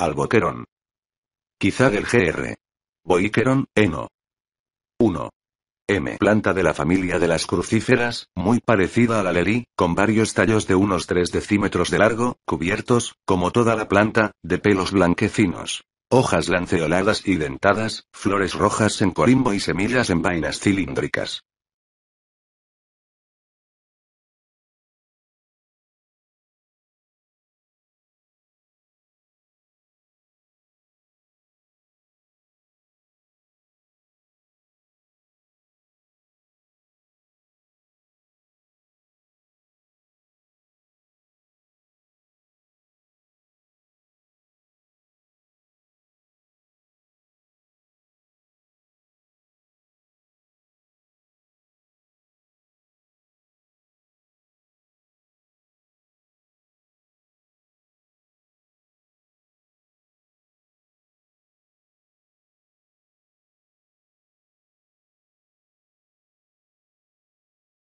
Alboquerón. Quizá del GR. Boiquerón, Eno. 1. M. Planta de la familia de las crucíferas, muy parecida a la lerí, con varios tallos de unos 3 decímetros de largo, cubiertos, como toda la planta, de pelos blanquecinos. Hojas lanceoladas y dentadas, flores rojas en corimbo y semillas en vainas cilíndricas.